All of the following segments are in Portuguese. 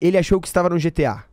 ele achou que estava no GTA?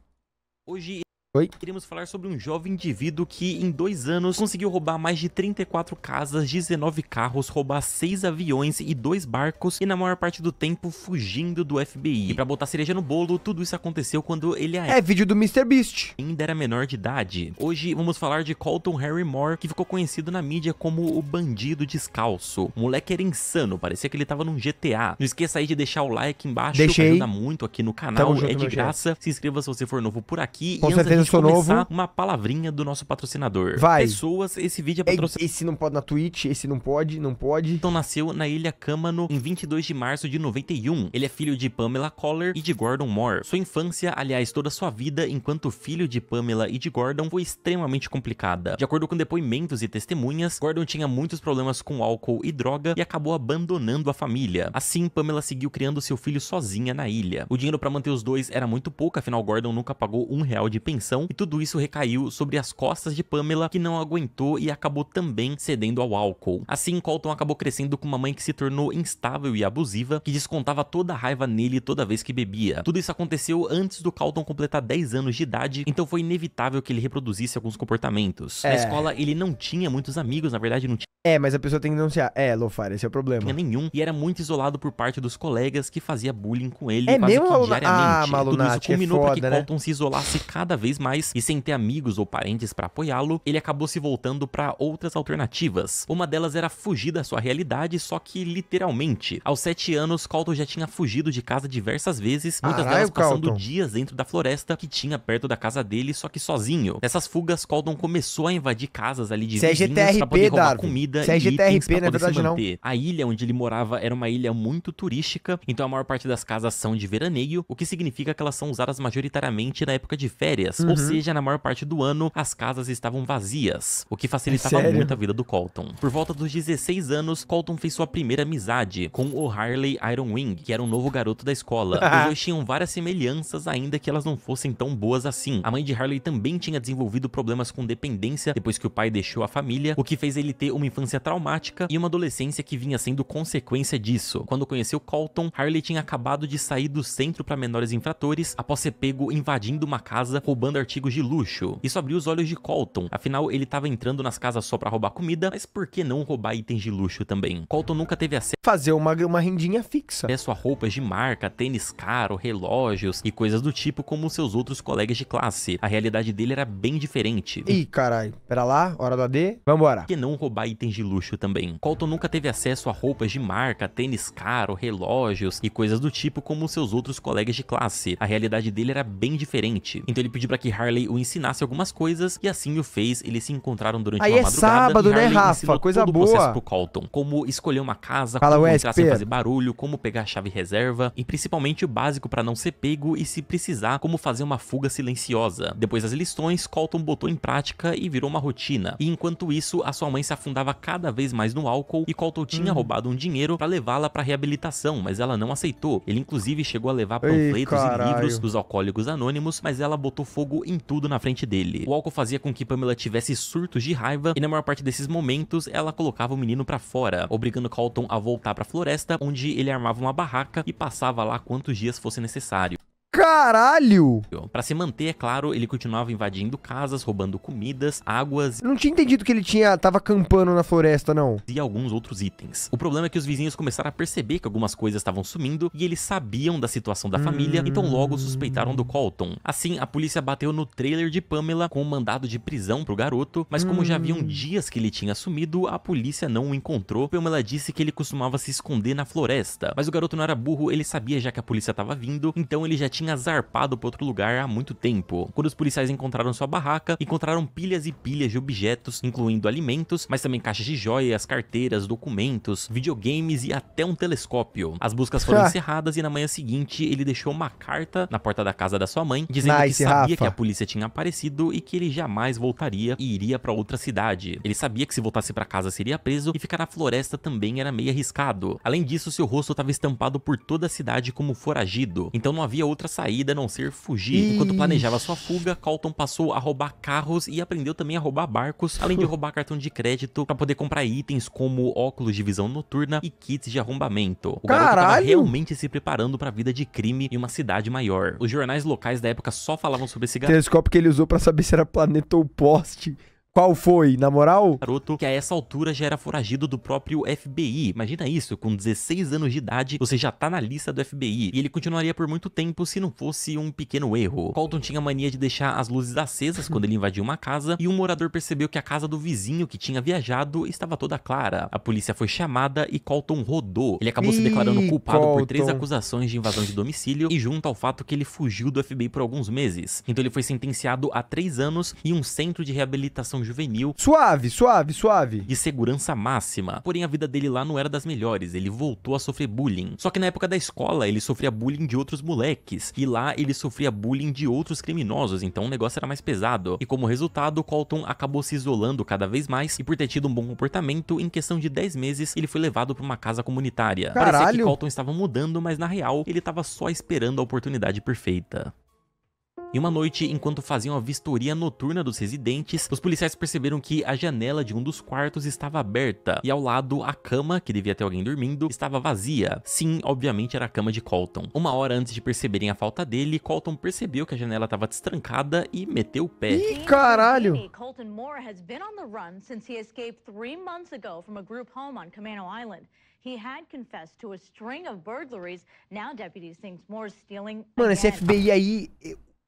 Hoje Oi? Queremos falar sobre um jovem indivíduo que, em dois anos, conseguiu roubar mais de 34 casas, 19 carros, roubar seis aviões e dois barcos e, na maior parte do tempo, fugindo do FBI. E pra botar cereja no bolo, tudo isso aconteceu quando ele ainda... É vídeo do Beast Ainda era menor de idade. Hoje, vamos falar de Colton Harry Moore, que ficou conhecido na mídia como o bandido descalço. O moleque era insano, parecia que ele tava num GTA. Não esqueça aí de deixar o like embaixo, Deixei. ajuda muito aqui no canal, Tamo é de graça. Se inscreva se você for novo por aqui. Com e Senso Novo. uma palavrinha do nosso patrocinador. Vai. Pessoas, esse vídeo é patrocinado. Esse não pode na Twitch, esse não pode, não pode. Então nasceu na Ilha Câmano em 22 de março de 91. Ele é filho de Pamela Collar e de Gordon Moore. Sua infância, aliás, toda sua vida enquanto filho de Pamela e de Gordon foi extremamente complicada. De acordo com depoimentos e testemunhas, Gordon tinha muitos problemas com álcool e droga e acabou abandonando a família. Assim, Pamela seguiu criando seu filho sozinha na ilha. O dinheiro para manter os dois era muito pouco, afinal Gordon nunca pagou um real de pensão pressão e tudo isso recaiu sobre as costas de Pamela, que não aguentou e acabou também cedendo ao álcool. Assim, Colton acabou crescendo com uma mãe que se tornou instável e abusiva, que descontava toda a raiva nele toda vez que bebia. Tudo isso aconteceu antes do Colton completar 10 anos de idade, então foi inevitável que ele reproduzisse alguns comportamentos. É. Na escola, ele não tinha muitos amigos, na verdade não tinha é, mas a pessoa tem que denunciar. É, Lofar, esse é o problema. Não tinha nenhum e era muito isolado por parte dos colegas que fazia bullying com ele é quase mesmo? que ah, diariamente. Ah, Tudo isso culminou é foda, pra que né? Colton se isolasse cada vez mais e sem ter amigos ou parentes para apoiá-lo, ele acabou se voltando para outras alternativas. Uma delas era fugir da sua realidade, só que literalmente. Aos 7 anos, Colton já tinha fugido de casa diversas vezes, muitas Caralho, delas passando Calton. dias dentro da floresta que tinha perto da casa dele, só que sozinho. Nessas fugas, Colton começou a invadir casas ali de é vizinhos para poder roubar comida é e GTRP, itens poder verdade, se manter. Não. A ilha onde ele morava era uma ilha muito turística, então a maior parte das casas são de veraneio, o que significa que elas são usadas majoritariamente na época de férias, hum. Ou uhum. seja, na maior parte do ano, as casas estavam vazias, o que é facilitava é muito a vida do Colton. Por volta dos 16 anos, Colton fez sua primeira amizade com o Harley Ironwing, que era um novo garoto da escola. Os dois tinham várias semelhanças, ainda que elas não fossem tão boas assim. A mãe de Harley também tinha desenvolvido problemas com dependência depois que o pai deixou a família, o que fez ele ter uma infância traumática e uma adolescência que vinha sendo consequência disso. Quando conheceu Colton, Harley tinha acabado de sair do centro para menores infratores após ser pego invadindo uma casa, roubando comprando artigos de luxo. Isso abriu os olhos de Colton, afinal ele estava entrando nas casas só para roubar comida, mas por que não roubar itens de luxo também? Colton nunca teve acesso... Fazer uma, uma rendinha fixa. Acesso a roupas de marca, tênis caro, relógios e coisas do tipo como seus outros colegas de classe. A realidade dele era bem diferente. Ih, caralho, pera lá, hora da D, vambora. Por que não roubar itens de luxo também? Colton nunca teve acesso a roupas de marca, tênis caro, relógios e coisas do tipo como seus outros colegas de classe. A realidade dele era bem diferente. Então ele pediu para que Harley o ensinasse algumas coisas e assim o fez. Eles se encontraram durante Aí uma é madrugada. sábado, né, Rafa? Coisa boa. processo pro Colton, como escolher uma casa, Fala, como entrar sem fazer barulho, como pegar a chave reserva e principalmente o básico para não ser pego e se precisar, como fazer uma fuga silenciosa. Depois das lições, Colton botou em prática e virou uma rotina. E enquanto isso, a sua mãe se afundava cada vez mais no álcool e Colton tinha hum. roubado um dinheiro para levá-la para reabilitação, mas ela não aceitou. Ele inclusive chegou a levar panfletos Ei, e livros dos alcoólicos anônimos, mas ela botou fogo fogo em tudo na frente dele. O álcool fazia com que Pamela tivesse surtos de raiva e na maior parte desses momentos ela colocava o menino para fora, obrigando Colton a voltar para a floresta onde ele armava uma barraca e passava lá quantos dias fosse necessário. Caralho! Para se manter, é claro, ele continuava invadindo casas, roubando comidas, águas. Eu não tinha entendido que ele tinha tava acampando na floresta, não. E alguns outros itens. O problema é que os vizinhos começaram a perceber que algumas coisas estavam sumindo e eles sabiam da situação da família, hum. então logo suspeitaram do Colton. Assim, a polícia bateu no trailer de Pamela com um mandado de prisão pro garoto, mas como hum... já haviam hum. dias que ele tinha sumido, a polícia não o encontrou. Pamela disse que ele costumava se esconder na floresta, mas o garoto não era burro, ele sabia já que a polícia tava vindo, então ele já tinha tinha zarpado para outro lugar há muito tempo. Quando os policiais encontraram sua barraca, encontraram pilhas e pilhas de objetos, incluindo alimentos, mas também caixas de joias, carteiras, documentos, videogames e até um telescópio. As buscas foram encerradas e na manhã seguinte ele deixou uma carta na porta da casa da sua mãe, dizendo nice, que sabia Rafa. que a polícia tinha aparecido e que ele jamais voltaria e iria para outra cidade. Ele sabia que se voltasse para casa seria preso e ficar na floresta também era meio arriscado. Além disso, seu rosto estava estampado por toda a cidade como foragido, então não havia outras saída a não ser fugir. Ixi. Enquanto planejava sua fuga, Colton passou a roubar carros e aprendeu também a roubar barcos, além de roubar cartão de crédito para poder comprar itens como óculos de visão noturna e kits de arrombamento. O Caralho. garoto estava realmente se preparando para a vida de crime em uma cidade maior. Os jornais locais da época só falavam sobre esse garoto. O telescópio que ele usou para saber se era planeta ou poste. Qual foi, na moral? Garoto, que a essa altura já era foragido do próprio FBI. Imagina isso, com 16 anos de idade, você já tá na lista do FBI. E ele continuaria por muito tempo se não fosse um pequeno erro. Colton tinha mania de deixar as luzes acesas quando ele invadiu uma casa, e um morador percebeu que a casa do vizinho que tinha viajado estava toda clara. A polícia foi chamada e Colton rodou. Ele acabou Ih, se declarando culpado Colton. por três acusações de invasão de domicílio e junto ao fato que ele fugiu do FBI por alguns meses. Então ele foi sentenciado a três anos e um centro de reabilitação juvenil. Suave, suave, suave. De segurança máxima. Porém, a vida dele lá não era das melhores. Ele voltou a sofrer bullying. Só que na época da escola, ele sofria bullying de outros moleques. E lá, ele sofria bullying de outros criminosos. Então, o negócio era mais pesado. E como resultado, Colton acabou se isolando cada vez mais. E por ter tido um bom comportamento, em questão de 10 meses, ele foi levado para uma casa comunitária. Caralho. Parecia que Colton estava mudando, mas na real, ele estava só esperando a oportunidade perfeita. Em uma noite, enquanto faziam a vistoria noturna dos residentes, os policiais perceberam que a janela de um dos quartos estava aberta e ao lado a cama, que devia ter alguém dormindo, estava vazia. Sim, obviamente era a cama de Colton. Uma hora antes de perceberem a falta dele, Colton percebeu que a janela estava destrancada e meteu o pé. Ih, caralho! Colton Moore has been on the run since he escaped three months ago from a group home on Camano Island. He had confessed to a string of burglaries. Now deputies think stealing. Mano, esse FBI aí,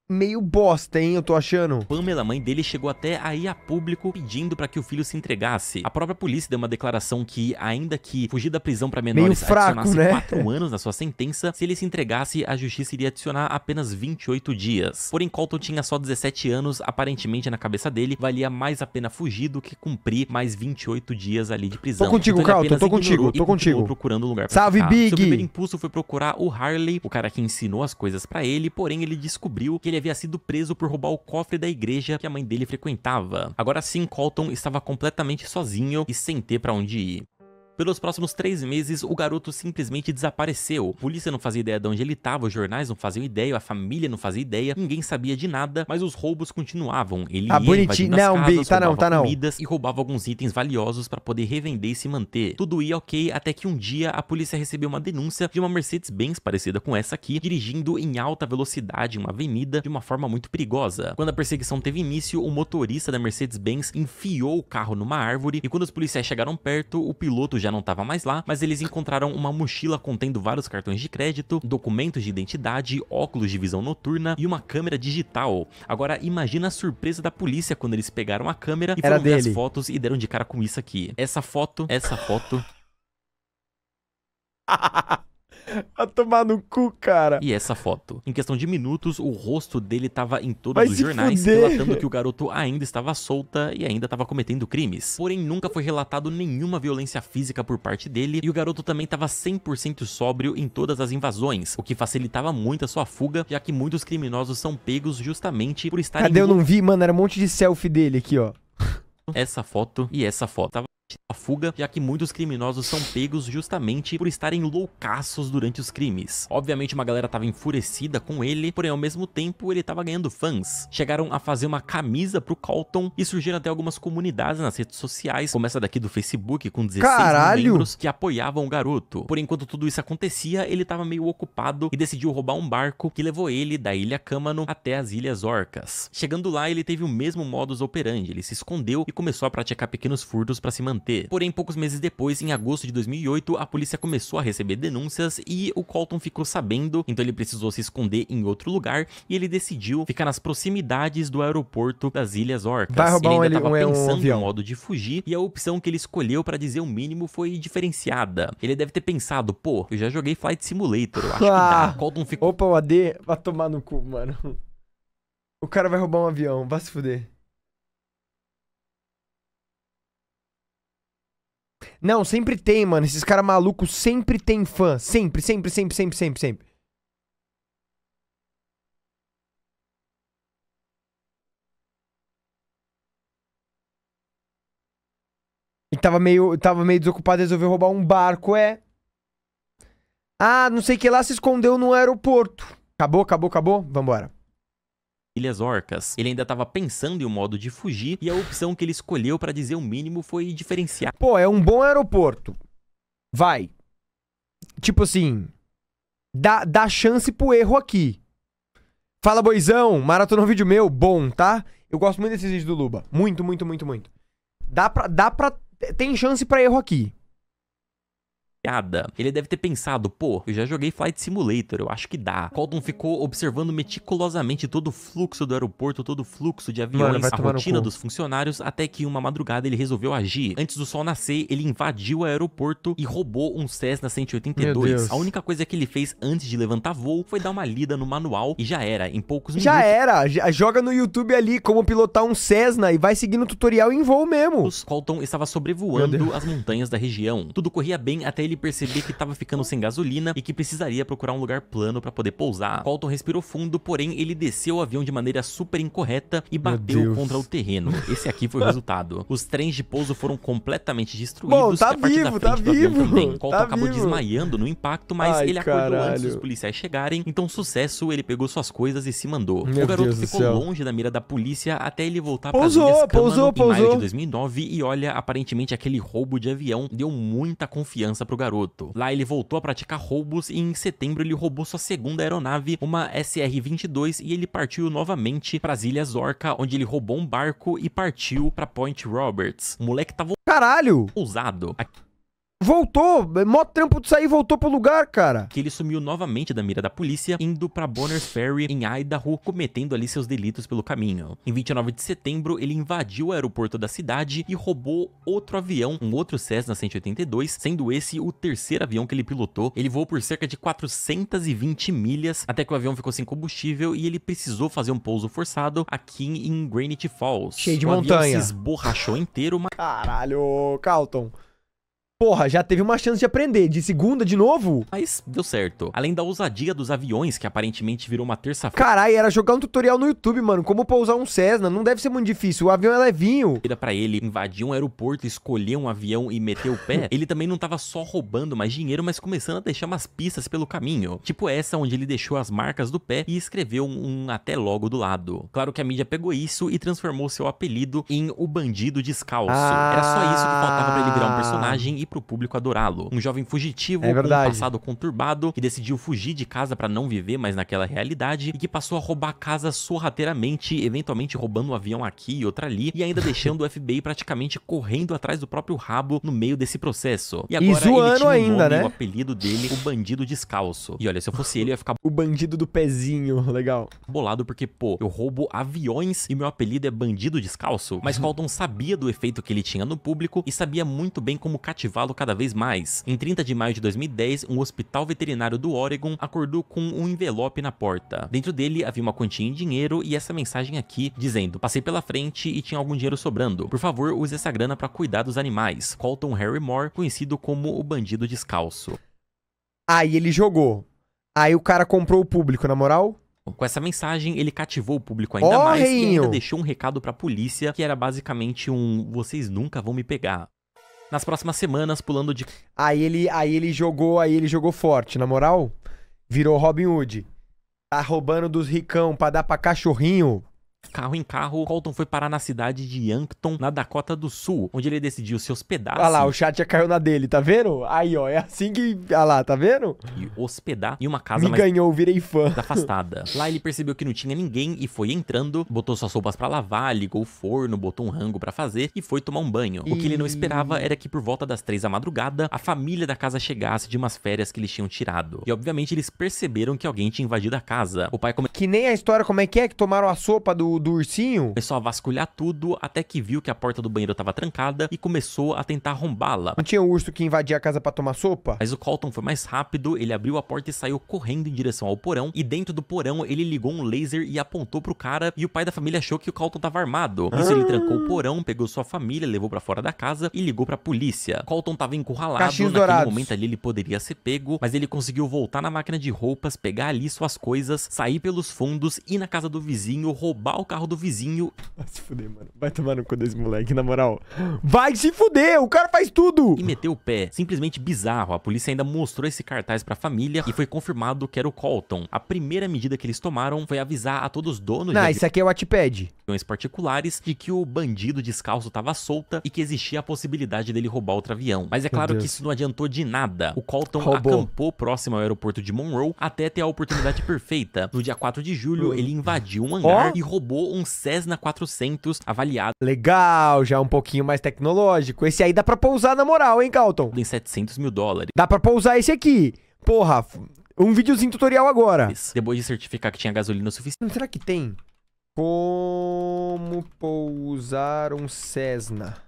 meio bosta, hein, eu tô achando. Pamela, mãe dele, chegou até aí a público pedindo para que o filho se entregasse. A própria polícia deu uma declaração que, ainda que fugir da prisão para menores meio fraco, adicionasse né? 4 anos na sua sentença, se ele se entregasse, a justiça iria adicionar apenas 28 dias. Porém, Colton tinha só 17 anos, aparentemente na cabeça dele, valia mais a pena fugir do que cumprir mais 28 dias ali de prisão. Tô contigo, então, Carlton, tô contigo, tô contigo. procurando lugar pra Salve, ficar. Big! Seu primeiro impulso foi procurar o Harley, o cara que ensinou as coisas para ele, porém ele descobriu que ele ele havia sido preso por roubar o cofre da igreja que a mãe dele frequentava. Agora sim, Colton estava completamente sozinho e sem ter para onde ir. Pelos próximos três meses, o garoto simplesmente desapareceu. A polícia não fazia ideia de onde ele estava, os jornais não faziam ideia, a família não fazia ideia, ninguém sabia de nada, mas os roubos continuavam. Ele ah, ia bonitinho. Não, casas, tá não, tá comidas não. e roubava alguns itens valiosos para poder revender e se manter. Tudo ia ok até que um dia a polícia recebeu uma denúncia de uma Mercedes-Benz parecida com essa aqui, dirigindo em alta velocidade em uma avenida de uma forma muito perigosa. Quando a perseguição teve início, o motorista da Mercedes-Benz enfiou o carro numa árvore e quando os policiais chegaram perto, o piloto já já não estava mais lá, mas eles encontraram uma mochila contendo vários cartões de crédito, documentos de identidade, óculos de visão noturna e uma câmera digital. Agora imagina a surpresa da polícia quando eles pegaram a câmera e foram ver as fotos e deram de cara com isso aqui. Essa foto, essa foto... A tomar no cu, cara. E essa foto. Em questão de minutos, o rosto dele tava em todos Vai os jornais, fuder. relatando que o garoto ainda estava solta e ainda tava cometendo crimes. Porém, nunca foi relatado nenhuma violência física por parte dele e o garoto também tava 100% sóbrio em todas as invasões, o que facilitava muito a sua fuga, já que muitos criminosos são pegos justamente por estarem... Cadê? Eu não vi, mano. Era um monte de selfie dele aqui, ó. Essa foto e essa foto. Tava a fuga, já que muitos criminosos são pegos justamente por estarem loucaços durante os crimes. Obviamente uma galera estava enfurecida com ele, porém ao mesmo tempo ele estava ganhando fãs. Chegaram a fazer uma camisa pro Colton e surgiram até algumas comunidades nas redes sociais, como essa daqui do Facebook com 16 Caralho. membros que apoiavam o garoto. Por enquanto tudo isso acontecia, ele estava meio ocupado e decidiu roubar um barco que levou ele da ilha Camano até as Ilhas Orcas. Chegando lá, ele teve o mesmo modus operandi, ele se escondeu e começou a praticar pequenos furtos para se manter manter. Porém, poucos meses depois, em agosto de 2008, a polícia começou a receber denúncias e o Colton ficou sabendo, então ele precisou se esconder em outro lugar e ele decidiu ficar nas proximidades do aeroporto das Ilhas Orcas. Vai roubar ele ainda estava um, pensando um, um modo de fugir e a opção que ele escolheu para dizer o mínimo foi diferenciada. Ele deve ter pensado, pô, eu já joguei Flight Simulator, eu acho ah, que dá. Ah. Colton ficou... Opa, o AD vai tomar no cu, mano. O cara vai roubar um avião, vai se fuder. Não, sempre tem, mano. Esses caras malucos sempre tem fã. Sempre, sempre, sempre, sempre, sempre, sempre. E tava meio, tava meio desocupado, resolveu roubar um barco, é. Ah, não sei que lá se escondeu no aeroporto. Acabou, acabou, acabou? Vambora. Ilhas Orcas. Ele ainda estava pensando em um modo de fugir e a opção que ele escolheu para dizer o mínimo foi diferenciar. Pô, é um bom aeroporto. Vai. Tipo assim, dá, dá chance pro erro aqui. Fala, boizão, maratona um vídeo meu, bom, tá? Eu gosto muito desses vídeos do Luba. Muito, muito, muito, muito. Dá pra, dá pra, tem chance pra erro aqui piada. Ele deve ter pensado, pô, eu já joguei Flight Simulator, eu acho que dá. Colton ficou observando meticulosamente todo o fluxo do aeroporto, todo o fluxo de aviões, Mano, a rotina dos funcionários, até que uma madrugada ele resolveu agir. Antes do sol nascer, ele invadiu o aeroporto e roubou um Cessna 182. A única coisa que ele fez antes de levantar voo foi dar uma lida no manual e já era, em poucos minutos. Já era, já, joga no YouTube ali como pilotar um Cessna e vai seguindo o tutorial em voo mesmo. Colton estava sobrevoando as montanhas da região. Tudo corria bem até ele consegue perceber que estava ficando sem gasolina e que precisaria procurar um lugar plano para poder pousar. Colton respirou fundo, porém ele desceu o avião de maneira super incorreta e bateu contra o terreno. Esse aqui foi o resultado. Os trens de pouso foram completamente destruídos. Bom, tá vivo, tá vivo. Também. Colton tá acabou vivo. desmaiando no impacto, mas Ai, ele acordou caralho. antes dos policiais chegarem. Então, sucesso, ele pegou suas coisas e se mandou. Meu o garoto Deus ficou longe da mira da polícia até ele voltar para Ilhas Câmara pousou, em maio de 2009 e olha, aparentemente aquele roubo de avião deu muita confiança pro garoto garoto. Lá ele voltou a praticar roubos e em setembro ele roubou sua segunda aeronave, uma SR-22, e ele partiu novamente para as Ilhas Orca, onde ele roubou um barco e partiu para Point Roberts. O moleque tava caralho ousado. Aqui Voltou, é mó trampo de sair, voltou pro lugar, cara. Que ele sumiu novamente da mira da polícia, indo para Bonner's Ferry, em Idaho, cometendo ali seus delitos pelo caminho. Em 29 de setembro, ele invadiu o aeroporto da cidade e roubou outro avião, um outro Cessna 182, sendo esse o terceiro avião que ele pilotou. Ele voou por cerca de 420 milhas, até que o avião ficou sem combustível e ele precisou fazer um pouso forçado aqui em Granite Falls. Cheio de o montanha. se esborrachou inteiro, mas... Caralho, Calton. Porra, já teve uma chance de aprender. De segunda de novo? Mas deu certo. Além da ousadia dos aviões, que aparentemente virou uma terça-feira. Caralho, era jogar um tutorial no YouTube, mano. Como pousar um Cessna. Não deve ser muito difícil. O avião é levinho. Vida pra ele invadir um aeroporto, escolher um avião e meter o pé. ele também não tava só roubando mais dinheiro, mas começando a deixar umas pistas pelo caminho. Tipo essa, onde ele deixou as marcas do pé e escreveu um, um até logo do lado. Claro que a mídia pegou isso e transformou seu apelido em o bandido descalço. Ah... Era só isso que faltava pra ele virar um personagem e para pro público adorá-lo. Um jovem fugitivo é com um passado conturbado que decidiu fugir de casa para não viver mais naquela realidade e que passou a roubar casa sorrateiramente, eventualmente roubando um avião aqui e outra ali e ainda deixando o FBI praticamente correndo atrás do próprio rabo no meio desse processo. E agora e zoando ele tinha um ainda, nome, né? o apelido dele, o bandido descalço. E olha, se eu fosse ele, eu ia ficar o bandido do pezinho, legal. Bolado porque, pô, eu roubo aviões e meu apelido é bandido descalço. Mas Colton sabia do efeito que ele tinha no público e sabia muito bem como cativar falo cada vez mais. Em 30 de maio de 2010, um hospital veterinário do Oregon acordou com um envelope na porta. Dentro dele havia uma quantia em dinheiro e essa mensagem aqui dizendo: "Passei pela frente e tinha algum dinheiro sobrando. Por favor, use essa grana para cuidar dos animais." Colton Harry Moore, conhecido como o bandido descalço. Aí ele jogou. Aí o cara comprou o público, na moral? Com essa mensagem, ele cativou o público ainda oh, mais reinho. e ainda deixou um recado pra polícia, que era basicamente um vocês nunca vão me pegar nas próximas semanas pulando de. Aí ele, aí ele jogou, aí ele jogou forte, na moral, virou Robin Hood. Tá roubando dos ricão pra dar pra cachorrinho, Carro em carro, Colton foi parar na cidade de Yankton, na Dakota do Sul, onde ele decidiu se hospedar. Olha lá, o chat já caiu na dele, tá vendo? Aí, ó, é assim que. Olha lá, tá vendo? E hospedar em uma casa. Me mais ganhou, virei fã. Afastada. Lá ele percebeu que não tinha ninguém e foi entrando, botou suas roupas para lavar, ligou o forno, botou um rango para fazer e foi tomar um banho. E... O que ele não esperava era que por volta das três da madrugada, a família da casa chegasse de umas férias que eles tinham tirado. E obviamente eles perceberam que alguém tinha invadido a casa. O pai come... Que nem a história como é que é que tomaram a sopa do do, ursinho. Começou a vasculhar tudo até que viu que a porta do banheiro tava trancada e começou a tentar arrombá-la. Não tinha um urso que invadia a casa para tomar sopa? Mas o Colton foi mais rápido, ele abriu a porta e saiu correndo em direção ao porão e dentro do porão ele ligou um laser e apontou pro cara e o pai da família achou que o Colton tava armado. Isso ele trancou o porão, pegou sua família, levou para fora da casa e ligou pra polícia. Colton tava encurralado, Caixinhos naquele dourados. momento ali ele poderia ser pego, mas ele conseguiu voltar na máquina de roupas, pegar ali suas coisas, sair pelos fundos, ir na casa do vizinho, roubar o o carro do vizinho. Vai se fuder, mano. Vai tomar no cu desse moleque, na moral. Vai se fuder, o cara faz tudo! E meteu o pé. Simplesmente bizarro. A polícia ainda mostrou esse cartaz pra família e foi confirmado que era o Colton. A primeira medida que eles tomaram foi avisar a todos os donos Não, de isso aqui é o Wattpad. particulares de que o bandido descalço tava solta e que existia a possibilidade dele roubar outro avião. Mas é claro que isso não adiantou de nada. O Colton Roubou. acampou próximo ao aeroporto de Monroe até ter a oportunidade perfeita. No dia 4 de julho, hum. ele invadiu um hangar oh? e roubou acabou um Cessna 400 avaliado. Legal, já é um pouquinho mais tecnológico. Esse aí dá pra pousar na moral, hein, Calton? Em 700 mil dólares. Dá pra pousar esse aqui. Porra, um videozinho tutorial agora. Depois de certificar que tinha gasolina suficiente. Hum, será que tem? Como pousar um Cessna?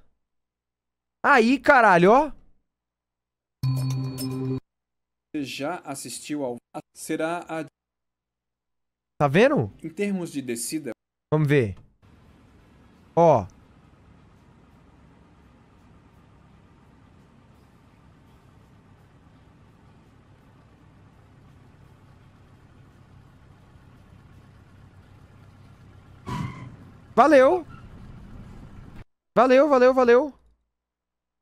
Aí, caralho, ó. Você já assistiu ao... Será a... Tá vendo? Em termos de descida, Vamos ver. Ó. Valeu. Valeu, valeu, valeu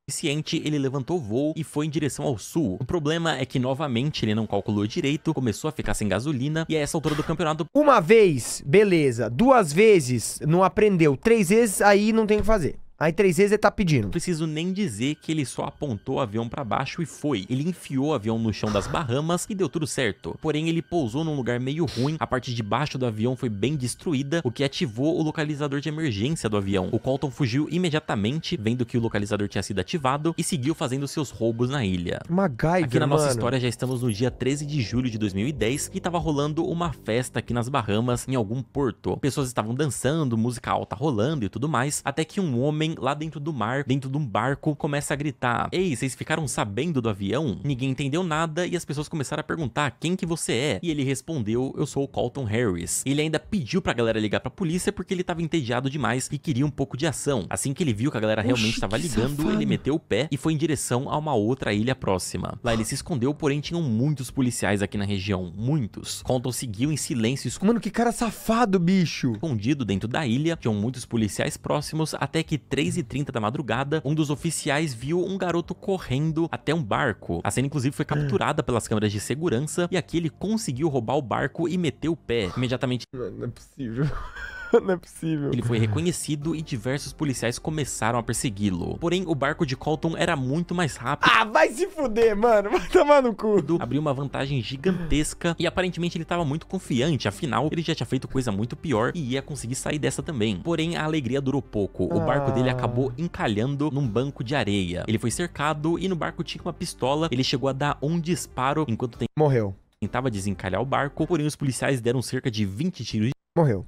suficiente, ele levantou voo e foi em direção ao sul. O problema é que novamente ele não calculou direito, começou a ficar sem gasolina e a essa altura do campeonato... Uma vez, beleza. Duas vezes, não aprendeu. Três vezes, aí não tem o que fazer. Aí três vezes ele tá pedindo. Não preciso nem dizer que ele só apontou o avião para baixo e foi. Ele enfiou o avião no chão das Bahamas e deu tudo certo. Porém, ele pousou num lugar meio ruim, a parte de baixo do avião foi bem destruída, o que ativou o localizador de emergência do avião. O Colton fugiu imediatamente, vendo que o localizador tinha sido ativado, e seguiu fazendo seus roubos na ilha. MacGyver, Aqui na nossa mano. história já estamos no dia 13 de julho de 2010 e tava rolando uma festa aqui nas Bahamas, em algum porto. Pessoas estavam dançando, música alta rolando e tudo mais, até que um homem homem lá dentro do mar, dentro de um barco, começa a gritar: Ei, vocês ficaram sabendo do avião? Ninguém entendeu nada e as pessoas começaram a perguntar quem que você é. E ele respondeu: Eu sou o Colton Harris. Ele ainda pediu pra galera ligar pra polícia porque ele tava entediado demais e queria um pouco de ação. Assim que ele viu que a galera realmente estava tava ligando, safado. ele meteu o pé e foi em direção a uma outra ilha próxima. Lá ele se escondeu, porém tinham muitos policiais aqui na região, muitos. Colton seguiu em silêncio. Mano, que cara safado, bicho! Escondido dentro da ilha, tinham muitos policiais próximos até que 3h30 da madrugada, um dos oficiais viu um garoto correndo até um barco. A cena, inclusive, foi capturada pelas câmeras de segurança e aqui ele conseguiu roubar o barco e meteu o pé. Imediatamente. Não, não é possível. Não é possível. Ele foi reconhecido e diversos policiais começaram a persegui-lo. Porém, o barco de Colton era muito mais rápido. Ah, vai se fuder, mano. Vai tomar no cu. Abriu uma vantagem gigantesca e aparentemente ele estava muito confiante. Afinal, ele já tinha feito coisa muito pior e ia conseguir sair dessa também. Porém, a alegria durou pouco. O barco dele ah. acabou encalhando num banco de areia. Ele foi cercado e no barco tinha uma pistola. Ele chegou a dar um disparo enquanto tem... Morreu. Tentava desencalhar o barco, porém os policiais deram cerca de 20 tiros. Morreu.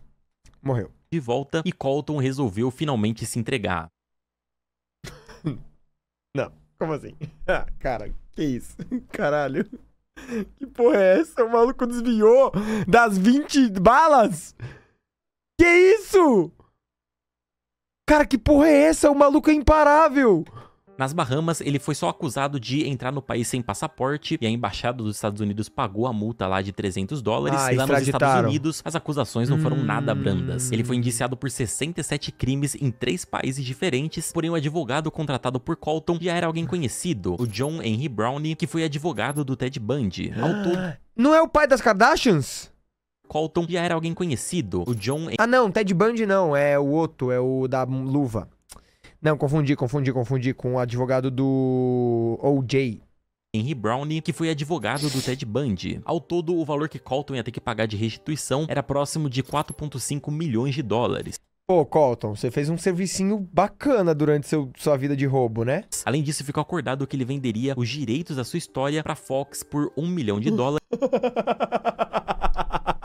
Morreu. De volta, e Colton resolveu finalmente se entregar. Não, como assim? Ah, cara, que isso? Caralho. Que porra é essa? O maluco desviou das 20 balas? Que isso? Cara, que porra é essa? O maluco é imparável! Nas Bahamas, ele foi só acusado de entrar no país sem passaporte e a embaixada dos Estados Unidos pagou a multa lá de 300 dólares. Ah, e lá nos Estados Unidos, as acusações não foram hum... nada brandas. Ele foi indiciado por 67 crimes em três países diferentes, porém o advogado contratado por Colton já era alguém conhecido, o John Henry Brownie que foi advogado do Ted Bundy. Ah. Não é o pai das Kardashians? Colton já era alguém conhecido, o John... Ah não, Ted Bundy não, é o outro, é o da luva. Não, confundi, confundi, confundi com o advogado do O.J. Henry Brownie, que foi advogado do Ted Bundy. Ao todo, o valor que Colton ia ter que pagar de restituição era próximo de 4,5 milhões de dólares. Pô, Colton, você fez um servicinho bacana durante seu, sua vida de roubo, né? Além disso, ficou acordado que ele venderia os direitos da sua história para Fox por um milhão de dólares.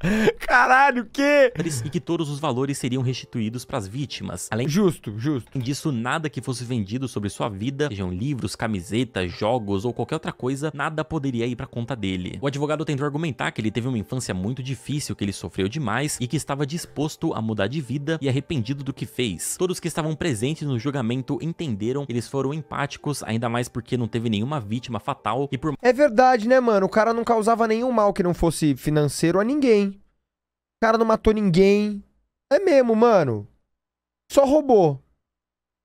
Caralho, que? E que todos os valores seriam restituídos para as vítimas. Além justo, justo. disso, nada que fosse vendido sobre sua vida, sejam livros, camisetas, jogos ou qualquer outra coisa, nada poderia ir para conta dele. O advogado tentou argumentar que ele teve uma infância muito difícil, que ele sofreu demais e que estava disposto a mudar de vida e arrependido do que fez. Todos que estavam presentes no julgamento entenderam, eles foram empáticos, ainda mais porque não teve nenhuma vítima fatal e por É verdade, né, mano? O cara não causava nenhum mal que não fosse financeiro a ninguém. O cara não matou ninguém. É mesmo, mano. Só roubou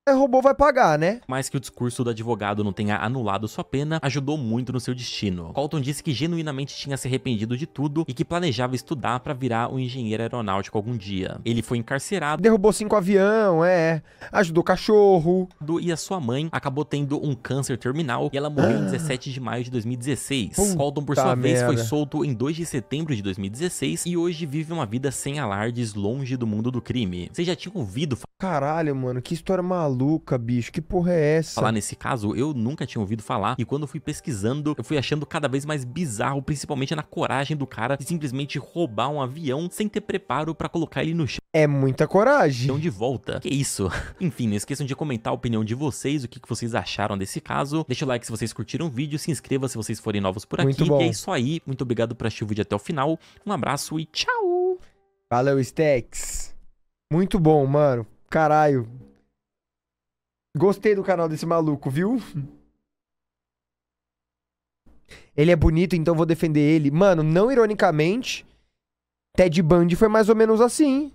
é robô vai pagar, né? Mas que o discurso do advogado não tenha anulado sua pena ajudou muito no seu destino. Colton disse que genuinamente tinha se arrependido de tudo e que planejava estudar para virar um engenheiro aeronáutico algum dia. Ele foi encarcerado, derrubou cinco avião, é, ajudou cachorro. E a sua mãe acabou tendo um câncer terminal e ela morreu ah. em 17 de maio de 2016. Puta Colton, por sua vez, foi solto em 2 de setembro de 2016 e hoje vive uma vida sem alardes longe do mundo do crime. Você já tinha ouvido? Caralho, mano, que história maluca maluca, bicho. Que porra é essa? Falar nesse caso, eu nunca tinha ouvido falar. E quando fui pesquisando, eu fui achando cada vez mais bizarro, principalmente na coragem do cara de simplesmente roubar um avião sem ter preparo para colocar ele no chão. É muita coragem. Então de volta. Que isso? Enfim, não esqueçam de comentar a opinião de vocês, o que vocês acharam desse caso. Deixa o like se vocês curtiram o vídeo, se inscreva se vocês forem novos por Muito aqui. Bom. E é isso aí. Muito obrigado por assistir o vídeo até o final. Um abraço e tchau! Valeu, Stex. Muito bom, mano. Caralho. Gostei do canal desse maluco, viu? Ele é bonito, então vou defender ele. Mano, não ironicamente, Ted Bundy foi mais ou menos assim.